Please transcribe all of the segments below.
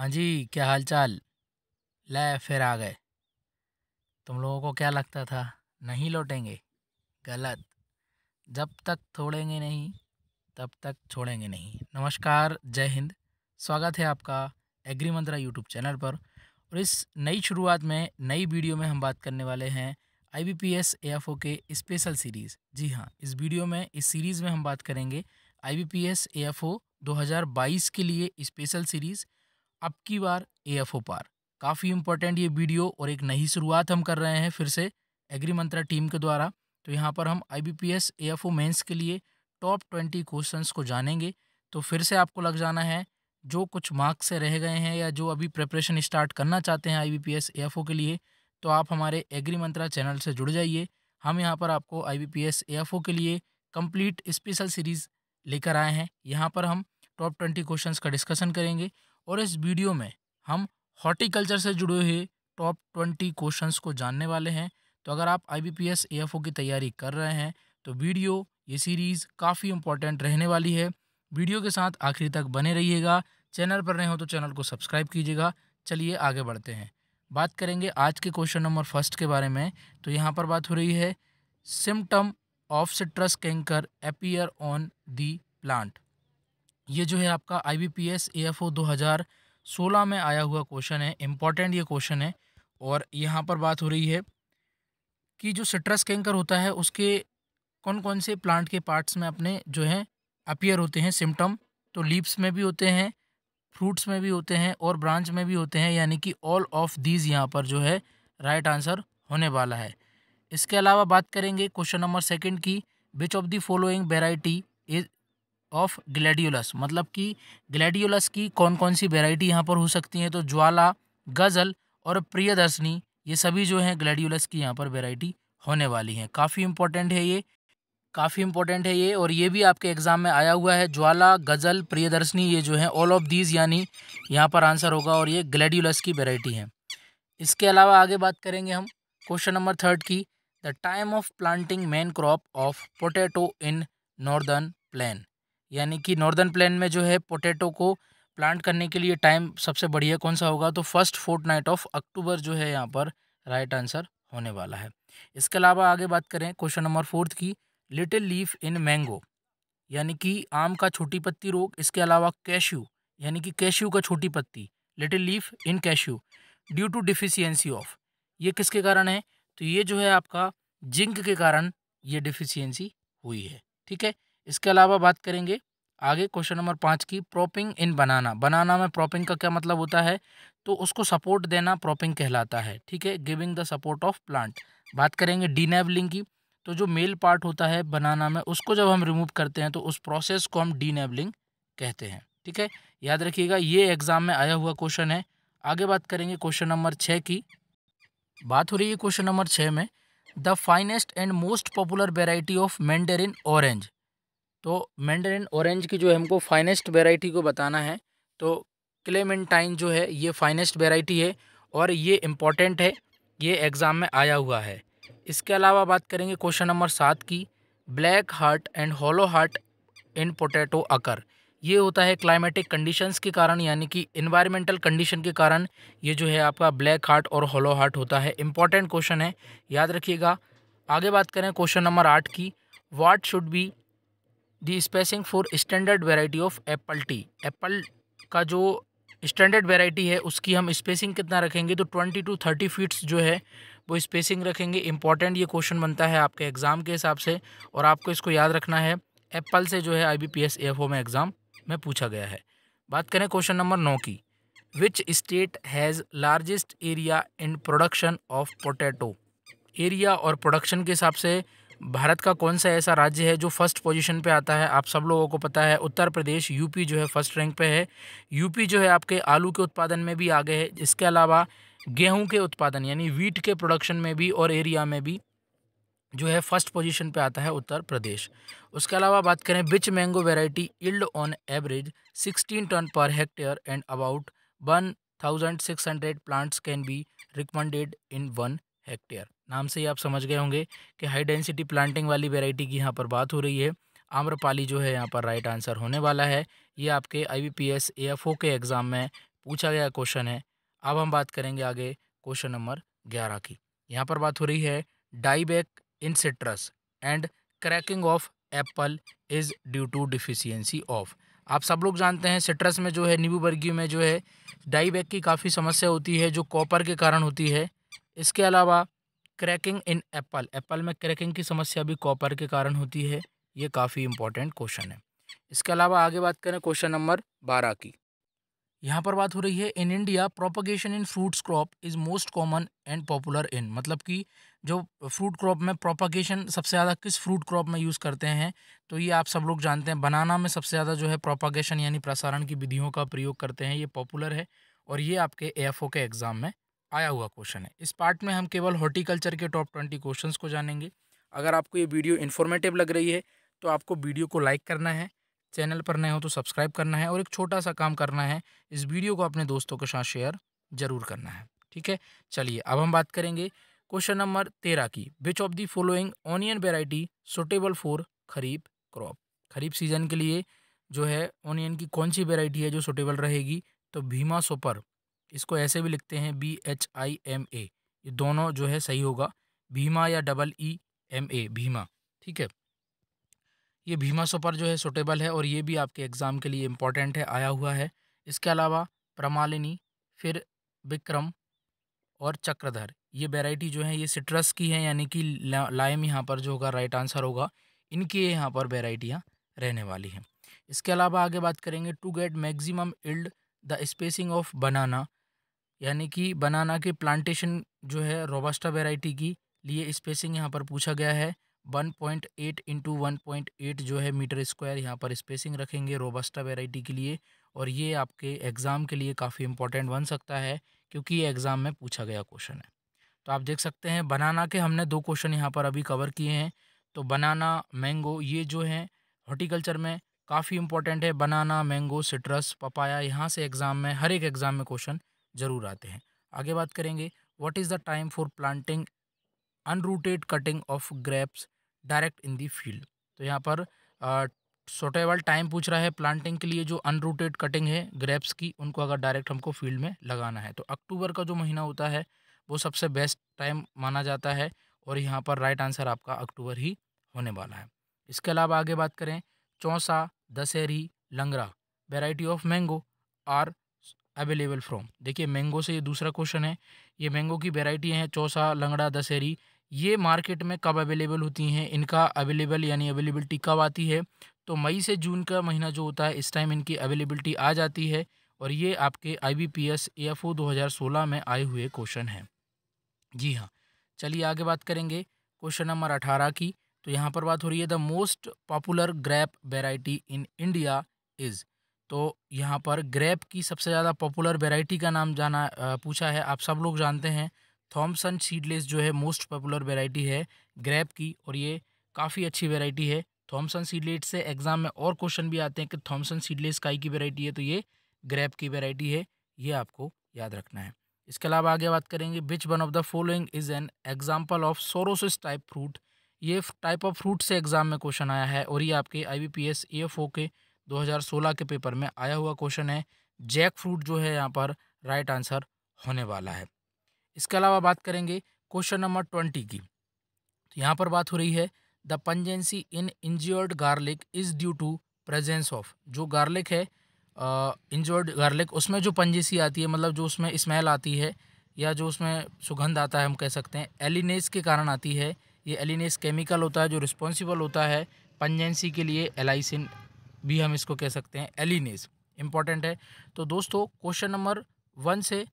हाँ जी क्या हाल चाल ले फिर आ गए तुम लोगों को क्या लगता था नहीं लौटेंगे गलत जब तक छोड़ेंगे नहीं तब तक छोड़ेंगे नहीं नमस्कार जय हिंद स्वागत है आपका एग्री मंत्रा यूट्यूब चैनल पर और इस नई शुरुआत में नई वीडियो में हम बात करने वाले हैं I B P S A F O के स्पेशल सीरीज़ जी हाँ इस वीडियो में इस सीरीज़ में हम बात करेंगे I B P S A F O 2022 के लिए स्पेशल सीरीज़ अब की बार ए एफ ओ पार काफ़ी इंपॉर्टेंट ये वीडियो और एक नई शुरुआत हम कर रहे हैं फिर से एग्री मंत्रा टीम के द्वारा तो यहाँ पर हम I B P S A F O mains के लिए टॉप ट्वेंटी क्वेश्चन को जानेंगे तो फिर से आपको लग जाना है जो कुछ मार्क्स से रह गए हैं या जो अभी प्रिपरेशन स्टार्ट करना चाहते हैं I B P S A F O के लिए तो आप हमारे एग्री मंत्रा चैनल से जुड़ जाइए हम यहाँ पर आपको I B P S A F O के लिए कम्प्लीट स्पेशल सीरीज़ लेकर आए हैं यहाँ पर हम टॉप ट्वेंटी क्वेश्चंस का डिस्कशन करेंगे और इस वीडियो में हम हॉर्टिकल्चर से जुड़े हुए टॉप ट्वेंटी क्वेश्चंस को जानने वाले हैं तो अगर आप आई बी पी एस की तैयारी कर रहे हैं तो वीडियो ये सीरीज़ काफ़ी इंपॉर्टेंट रहने वाली है वीडियो के साथ आखिरी तक बने रहिएगा चैनल पर रहे हो तो चैनल को सब्सक्राइब कीजिएगा चलिए आगे बढ़ते हैं बात करेंगे आज के क्वेश्चन नंबर फर्स्ट के बारे में तो यहाँ पर बात हो रही है symptom of citrus canker appear on the plant ये जो है आपका I B P S A F O दो हज़ार सोलह में आया हुआ क्वेश्चन है इम्पॉर्टेंट ये क्वेश्चन है और यहाँ पर बात हो रही है कि जो सिट्रस कैंकर होता है उसके कौन कौन से प्लांट के पार्ट्स में अपने जो है अपियर होते हैं सिम्टम तो लीप्स में भी होते हैं फ्रूट्स में भी होते हैं और ब्रांच में भी होते हैं यानी कि ऑल ऑफ दीज यहाँ पर जो है राइट right आंसर होने वाला है इसके अलावा बात करेंगे क्वेश्चन नंबर सेकंड की which of the following variety is of gladiolus मतलब कि ग्लैडियोलस की कौन कौन सी वेराइटी यहाँ पर हो सकती हैं तो ज्वाला गज़ल और प्रियदर्शनी ये सभी जो हैं ग्लैडियोलस की यहाँ पर वेराइटी होने वाली हैं काफ़ी इंपॉर्टेंट है ये काफ़ी इंपॉर्टेंट है ये और ये भी आपके एग्ज़ाम में आया हुआ है ज्वाला गज़ल प्रियदर्शनी ये जो है ऑल ऑफ दीज यानी यहाँ पर आंसर होगा और ये ग्लैडियोलस की वेराइटी है इसके अलावा आगे बात करेंगे हम क्वेश्चन नंबर थर्ड की the time of planting main crop of potato in northern plain यानी कि नॉर्दर्न प्लान में जो है पोटैटो को प्लांट करने के लिए टाइम सबसे बढ़िया कौन सा होगा तो first fortnight of October जो है यहाँ पर राइट आंसर होने वाला है इसके अलावा आगे बात करें क्वेश्चन नंबर फोर्थ की लिटिल लीफ इन मैंगो यानी कि आम का छोटी पत्ती रोग इसके अलावा कैश्यू यानी कि कैश्यू का छोटी पत्ती little leaf in cashew due to deficiency of ये किसके कारण है तो ये जो है आपका जिंक के कारण ये डिफिशियंसी हुई है ठीक है इसके अलावा बात करेंगे आगे क्वेश्चन नंबर पाँच की प्रॉपिंग इन बनाना बनाना में प्रॉपिंग का क्या मतलब होता है तो उसको सपोर्ट देना प्रॉपिंग कहलाता है ठीक है giving the support of plant बात करेंगे डीनेबलिंग की तो जो मेल पार्ट होता है बनाना में उसको जब हम रिमूव करते हैं तो उस प्रोसेस को हम डीनेबलिंग कहते हैं ठीक है याद रखिएगा ये एग्ज़ाम में आया हुआ क्वेश्चन है आगे बात करेंगे क्वेश्चन नंबर छः की बात हो रही है क्वेश्चन नंबर छः में the finest and most popular variety of mandarin orange तो मैंडरिन ऑरेंज की जो है हमको फाइनेस्ट वेराइटी को बताना है तो क्लेमेंटाइन जो है ये फाइनेस्ट वेराइटी है और ये इम्पॉर्टेंट है ये एग्ज़ाम में आया हुआ है इसके अलावा बात करेंगे क्वेश्चन नंबर सात की black heart and hollow heart in potato occur ये होता है क्लाइमेटिक कंडीशंस के कारण यानी कि इन्वायरमेंटल कंडीशन के कारण ये जो है आपका ब्लैक हार्ट और हॉलो हार्ट होता है इम्पॉर्टेंट क्वेश्चन है याद रखिएगा आगे बात करें क्वेश्चन नंबर आठ की what should be the spacing for standard variety of apple टी एप्पल का जो स्टैंडर्ड वेराइटी है उसकी हम स्पेसिंग कितना रखेंगे तो ट्वेंटी टू थर्टी फीट्स जो है वो स्पेसिंग रखेंगे इंपॉर्टेंट ये क्वेश्चन बनता है आपके एग्ज़ाम के हिसाब से और आपको इसको याद रखना है एप्पल से जो है I B P S F O में एग्ज़ाम में पूछा गया है बात करें क्वेश्चन नंबर नौ की which state has largest area in production of potato area और प्रोडक्शन के हिसाब से भारत का कौन सा ऐसा राज्य है जो फर्स्ट पोजीशन पे आता है आप सब लोगों को पता है उत्तर प्रदेश यूपी जो है फर्स्ट रैंक पे है यूपी जो है आपके आलू के उत्पादन में भी आगे है इसके अलावा गेहूं के उत्पादन यानी वीट के प्रोडक्शन में भी और एरिया में भी जो है फर्स्ट पोजीशन पे आता है उत्तर प्रदेश उसके अलावा बात करें which mango variety yield on average sixteen ton per hectare and about hundred plants can be recommended in one hectare नाम से ही आप समझ गए होंगे कि हाई डेंसिटी प्लांटिंग वाली वेराइटी की यहाँ पर बात हो रही है आम्रपाली जो है यहाँ पर राइट आंसर होने वाला है ये आपके I B P S F O के एग्ज़ाम में पूछा गया क्वेश्चन है अब हम बात करेंगे आगे क्वेश्चन नंबर ग्यारह की यहाँ पर बात हो रही है dieback in citrus and cracking of apple is due to deficiency of आप सब लोग जानते हैं सिट्रस में जो है नींबू वर्गीय में जो है डाईबैक की काफ़ी समस्या होती है जो कॉपर के कारण होती है इसके अलावा क्रैकिंग इन एप्पल एप्पल में क्रैकिंग की समस्या भी कॉपर के कारण होती है ये काफ़ी इंपॉर्टेंट क्वेश्चन है इसके अलावा आगे बात करें क्वेश्चन नंबर बारह की यहाँ पर बात हो रही है in India propagation in fruits crop is most common and popular in मतलब कि जो फ्रूट क्रॉप में प्रोपोगेशन सबसे ज़्यादा किस फ्रूट क्रॉप में यूज़ करते हैं तो ये आप सब लोग जानते हैं बनाना में सबसे ज़्यादा जो है प्रोपोगेशन यानी प्रसारण की विधियों का प्रयोग करते हैं ये पॉपुलर है और ये आपके ए के एग्ज़ाम में आया हुआ क्वेश्चन है इस पार्ट में हम केवल हॉर्टिकल्चर के टॉप ट्वेंटी क्वेश्चंस को जानेंगे अगर आपको ये वीडियो इन्फॉर्मेटिव लग रही है तो आपको वीडियो को लाइक करना है चैनल पर नए हो तो सब्सक्राइब करना है और एक छोटा सा काम करना है इस वीडियो को अपने दोस्तों के साथ शेयर जरूर करना है ठीक है चलिए अब हम बात करेंगे क्वेश्चन नंबर तेरह की which of the following onion variety suitable for kharif crop kharif season के लिए जो है ऑनियन की कौन सी वेराइटी है जो सुटेबल रहेगी तो भीमा सुपर इसको ऐसे भी लिखते हैं B H I M A ये दोनों जो है सही होगा भीमा या double E M A Bhima ठीक है ये भीमा सुपर जो है सुटेबल है और ये भी आपके एग्ज़ाम के लिए इम्पॉर्टेंट है आया हुआ है इसके अलावा प्रमालिनी फिर विक्रम और चक्रधर ये वेराइटी जो है ये सिट्रस की है यानी कि लाइम यहाँ पर जो होगा राइट आंसर होगा इनकी यहाँ पर वेराइटियाँ रहने वाली हैं इसके अलावा आगे बात करेंगे to get maximum yield the spacing of banana यानी कि बनाना के प्लांटेशन जो है रोबास्टा वेराइटी की लिए स्पेसिंग यहाँ पर पूछा गया है 1.8 पॉइंट एट इंटू वन जो है मीटर स्क्वायर यहाँ पर स्पेसिंग रखेंगे रोबास्टा वेराइटी के लिए और ये आपके एग्ज़ाम के लिए काफ़ी इंपॉर्टेंट बन सकता है क्योंकि ये एग्ज़ाम में पूछा गया क्वेश्चन है तो आप देख सकते हैं बनाना के हमने दो क्वेश्चन यहाँ पर अभी कवर किए हैं तो बनाना मैंगो ये जो हैं हॉर्टिकल्चर में काफ़ी इंपॉर्टेंट है बनाना मैंगो सिट्रस पपाया यहाँ से एग्ज़ाम में हर एक एग्ज़ाम में क्वेश्चन ज़रूर आते हैं आगे बात करेंगे what is the time for planting unrooted cutting of grapes direct in the field तो यहाँ पर सोटेबल टाइम पूछ रहा है प्लांटिंग के लिए जो अनरूटेड कटिंग है ग्रेप्स की उनको अगर डायरेक्ट हमको फील्ड में लगाना है तो अक्टूबर का जो महीना होता है वो सबसे बेस्ट टाइम माना जाता है और यहाँ पर राइट आंसर आपका अक्टूबर ही होने वाला है इसके अलावा आगे बात करें Chausa Dashehari Langra variety of mango are available from देखिए मैंगो से ये दूसरा क्वेश्चन है ये मैंगो की वेराइटी हैं चौसा लंगड़ा दशहरी ये मार्केट में कब अवेलेबल होती हैं इनका अवेलेबल यानी अवेलेबिलिटी कब आती है तो मई से जून का महीना जो होता है इस टाइम इनकी अवेलेबलिटी आ जाती है और ये आपके I B P S F O दो हज़ार सोलह में आए हुए क्वेश्चन हैं जी हाँ चलिए आगे बात करेंगे क्वेश्चन नंबर अठारह की तो यहाँ पर बात हो रही है the most popular grape variety in India is तो यहाँ पर ग्रेप की सबसे ज़्यादा पॉपुलर वेराइटी का नाम जाना पूछा है आप सब लोग जानते हैं थॉमसन सीडलेस जो है मोस्ट पॉपुलर वेराइटी है ग्रेप की और ये काफ़ी अच्छी वेराइटी है थॉमसन सीडलेट से एग्ज़ाम में और क्वेश्चन भी आते हैं कि थॉमसन सीडलेस काई की वेराइटी है तो ये ग्रेप की वेराइटी है ये आपको याद रखना है इसके अलावा आगे बात करेंगे which one of the following is an example of sorosis type fruit ये टाइप ऑफ फ्रूट से एग्ज़ाम में क्वेश्चन आया है और ये आपके I B P S A F O के 2016 के पेपर में आया हुआ क्वेश्चन है जैक फ्रूट जो है यहाँ पर राइट आंसर होने वाला है इसके अलावा बात करेंगे क्वेश्चन नंबर ट्वेंटी की तो यहाँ पर बात हो रही है the pungency in injured garlic is due to presence of जो गार्लिक है इंजर्ड गार्लिक उसमें जो पंजेसी आती है मतलब जो उसमें स्मेल आती है या जो उसमें सुगंध आता है हम कह सकते हैं एलिनेस के कारण आती है ये एलिनेस केमिकल होता है जो रिस्पॉन्सिबल होता है पंजेंसी के लिए एलाइसिन भी हम इसको कह सकते हैं एलिनेज इम्पॉर्टेंट है तो दोस्तों क्वेश्चन नंबर वन से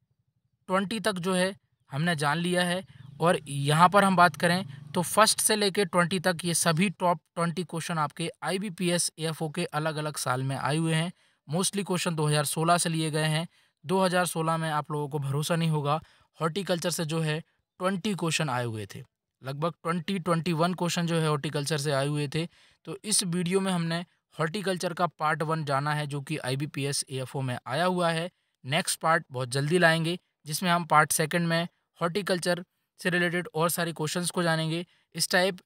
ट्वेंटी तक जो है हमने जान लिया है और यहाँ पर हम बात करें तो फर्स्ट से लेके ट्वेंटी तक ये सभी टॉप ट्वेंटी क्वेश्चन आपके I B P S F O के अलग अलग साल में आए हुए हैं मोस्टली क्वेश्चन 2016 से लिए गए हैं 2016 में आप लोगों को भरोसा नहीं होगा हॉर्टिकल्चर से जो है ट्वेंटी क्वेश्चन आए हुए थे लगभग ट्वेंटी ट्वेंटी वन क्वेश्चन जो है हॉर्टिकल्चर से आए हुए थे तो इस वीडियो में हमने हॉर्टिकल्चर का पार्ट वन जाना है जो कि I B P S F O में आया हुआ है नेक्स्ट पार्ट बहुत जल्दी लाएंगे जिसमें हम पार्ट सेकंड में हॉर्टिकल्चर से रिलेटेड और सारे क्वेश्चंस को जानेंगे इस टाइप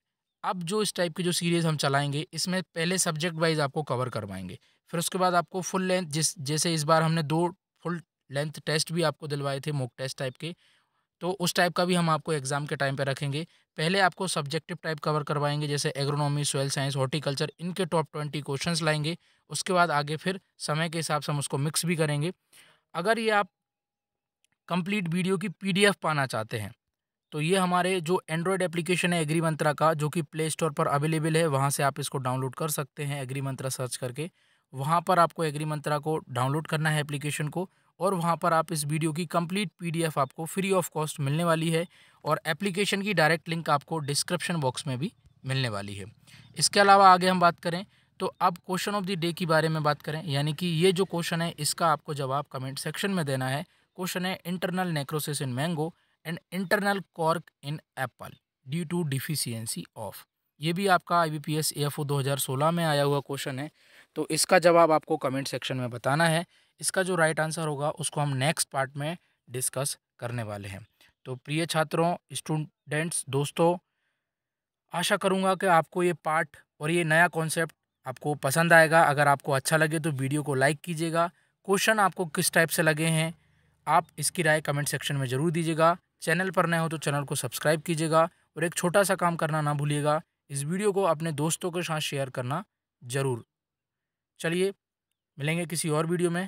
अब जो इस टाइप की जो सीरीज़ हम चलाएंगे इसमें पहले सब्जेक्ट वाइज आपको कवर करवाएंगे फिर उसके बाद आपको फुल लेंथ जिस जैसे इस बार हमने दो फुल लेंथ टेस्ट भी आपको दिलवाए थे मोक टेस्ट टाइप के तो उस टाइप का भी हम आपको एग्ज़ाम के टाइम पे रखेंगे पहले आपको सब्जेक्टिव टाइप कवर करवाएंगे जैसे एग्रोनॉमी सोयल साइंस हॉर्टिकल्चर इनके टॉप ट्वेंटी क्वेश्चंस लाएंगे उसके बाद आगे फिर समय के हिसाब से हम उसको मिक्स भी करेंगे अगर ये आप कंप्लीट वीडियो की पीडीएफ पाना चाहते हैं तो ये हमारे जो एंड्रॉयड एप्लीकेशन है एग्री मंत्रा का जो कि प्ले स्टोर पर अवेलेबल है वहाँ से आप इसको डाउनलोड कर सकते हैं एग्री मंत्रा सर्च करके वहाँ पर आपको एग्री मंत्रा को डाउनलोड करना है एप्लीकेशन को और वहाँ पर आप इस वीडियो की कंप्लीट पीडीएफ आपको फ्री ऑफ कॉस्ट मिलने वाली है और एप्लीकेशन की डायरेक्ट लिंक आपको डिस्क्रिप्शन बॉक्स में भी मिलने वाली है इसके अलावा आगे हम बात करें तो अब क्वेश्चन ऑफ द डे के बारे में बात करें यानी कि ये जो क्वेश्चन है इसका आपको जवाब कमेंट सेक्शन में देना है क्वेश्चन है internal necrosis in mango and internal cork in apple due to deficiency of ये भी आपका I B P S A F O दो हज़ार सोलह में आया हुआ क्वेश्चन है तो इसका जवाब आपको कमेंट सेक्शन में बताना है इसका जो राइट आंसर होगा उसको हम नेक्स्ट पार्ट में डिस्कस करने वाले हैं तो प्रिय छात्रों स्टूडेंट्स दोस्तों आशा करूँगा कि आपको ये पार्ट और ये नया कॉन्सेप्ट आपको पसंद आएगा अगर आपको अच्छा लगे तो वीडियो को लाइक कीजिएगा क्वेश्चन आपको किस टाइप से लगे हैं आप इसकी राय कमेंट सेक्शन में ज़रूर दीजिएगा चैनल पर नए हो तो चैनल को सब्सक्राइब कीजिएगा और एक छोटा सा काम करना ना भूलिएगा इस वीडियो को अपने दोस्तों के साथ शेयर करना ज़रूर चलिए मिलेंगे किसी और वीडियो में